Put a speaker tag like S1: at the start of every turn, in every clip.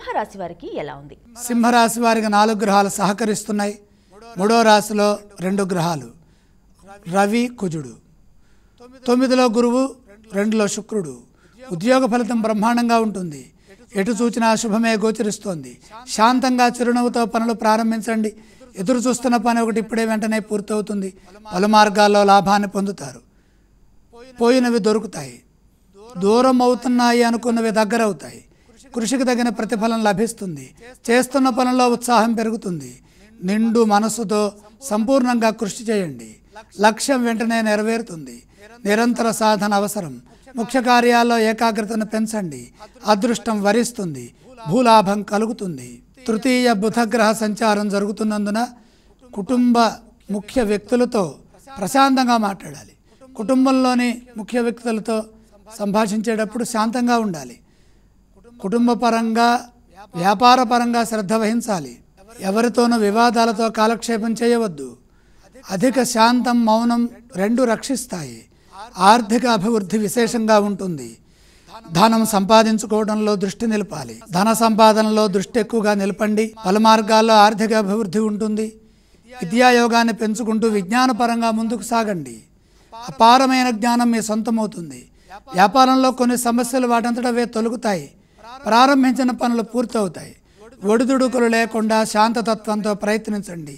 S1: సింహరాశి వారికి ఎలా ఉంది
S2: సింహరాశి వారికి నాలుగు గ్రహాలు సహకరిస్తున్నాయి మూడో రాశిలో రెండు గ్రహాలు రవి కుజుడు తొమ్మిదిలో గురువు రెండులో శుక్రుడు ఉద్యోగ ఫలితం బ్రహ్మాండంగా ఉంటుంది ఎటు సూచన శుభమే గోచరిస్తోంది శాంతంగా చిరునవ్వుతో పనులు ప్రారంభించండి ఎదురు చూస్తున్న పని ఒకటి ఇప్పుడే వెంటనే పూర్తవుతుంది పలు మార్గాల్లో లాభాన్ని పొందుతారు పోయినవి దొరుకుతాయి దూరం అవుతున్నాయి అనుకున్నవి దగ్గర అవుతాయి కృషికి తగిన ప్రతిఫలం లభిస్తుంది చేస్తున్న పనుల్లో ఉత్సాహం పెరుగుతుంది నిండు మనసుతో సంపూర్ణంగా కృషి చేయండి లక్ష్యం వెంటనే నెరవేరుతుంది నిరంతర సాధన అవసరం ముఖ్య కార్యాల్లో ఏకాగ్రతను పెంచండి అదృష్టం వరిస్తుంది భూలాభం కలుగుతుంది తృతీయ బుధగ్రహ సంచారం జరుగుతున్నందున కుటుంబ ముఖ్య వ్యక్తులతో ప్రశాంతంగా మాట్లాడాలి కుటుంబంలోని ముఖ్య వ్యక్తులతో సంభాషించేటప్పుడు శాంతంగా ఉండాలి కుటుంబపరంగా వ్యాపారపరంగా శ్రద్ధ వహించాలి ఎవరితోనూ వివాదాలతో కాలక్షేపం చేయవద్దు అధిక శాంతం మౌనం రెండు రక్షిస్తాయి ఆర్థిక అభివృద్ధి విశేషంగా ఉంటుంది ధనం సంపాదించుకోవడంలో దృష్టి నిలపాలి ధన సంపాదనలో దృష్టి ఎక్కువగా నిలపండి పలు మార్గాల్లో ఆర్థిక అభివృద్ధి ఉంటుంది విద్యాయోగాన్ని పెంచుకుంటూ విజ్ఞానపరంగా ముందుకు సాగండి అపారమైన జ్ఞానం మీ సొంతమవుతుంది వ్యాపారంలో కొన్ని సమస్యలు వాటంతటవే తొలుగుతాయి ప్రారంభించిన పనులు పూర్తవుతాయి ఒడిదుడుకులు లేకుండా శాంతతత్వంతో ప్రయత్నించండి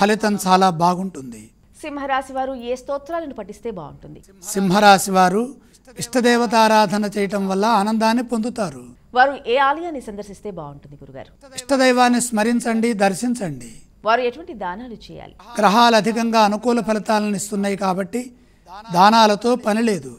S2: ఫలితం చాలా బాగుంటుంది
S1: సింహరాశి వారు ఏ స్తోత్రాలను పఠిస్తే బాగుంటుంది
S2: సింహరాశి వారు ఇష్టదేవతారాధన చేయటం వల్ల ఆనందాన్ని పొందుతారు
S1: వారు ఏ ఆలయాన్ని సందర్శిస్తే బాగుంటుంది గురుగారు
S2: ఇష్టదైవాన్ని స్మరించండి దర్శించండి
S1: వారు ఎటువంటి దానాలు చేయాలి
S2: గ్రహాలు అధికంగా అనుకూల ఫలితాలను ఇస్తున్నాయి కాబట్టి దానాలతో పని లేదు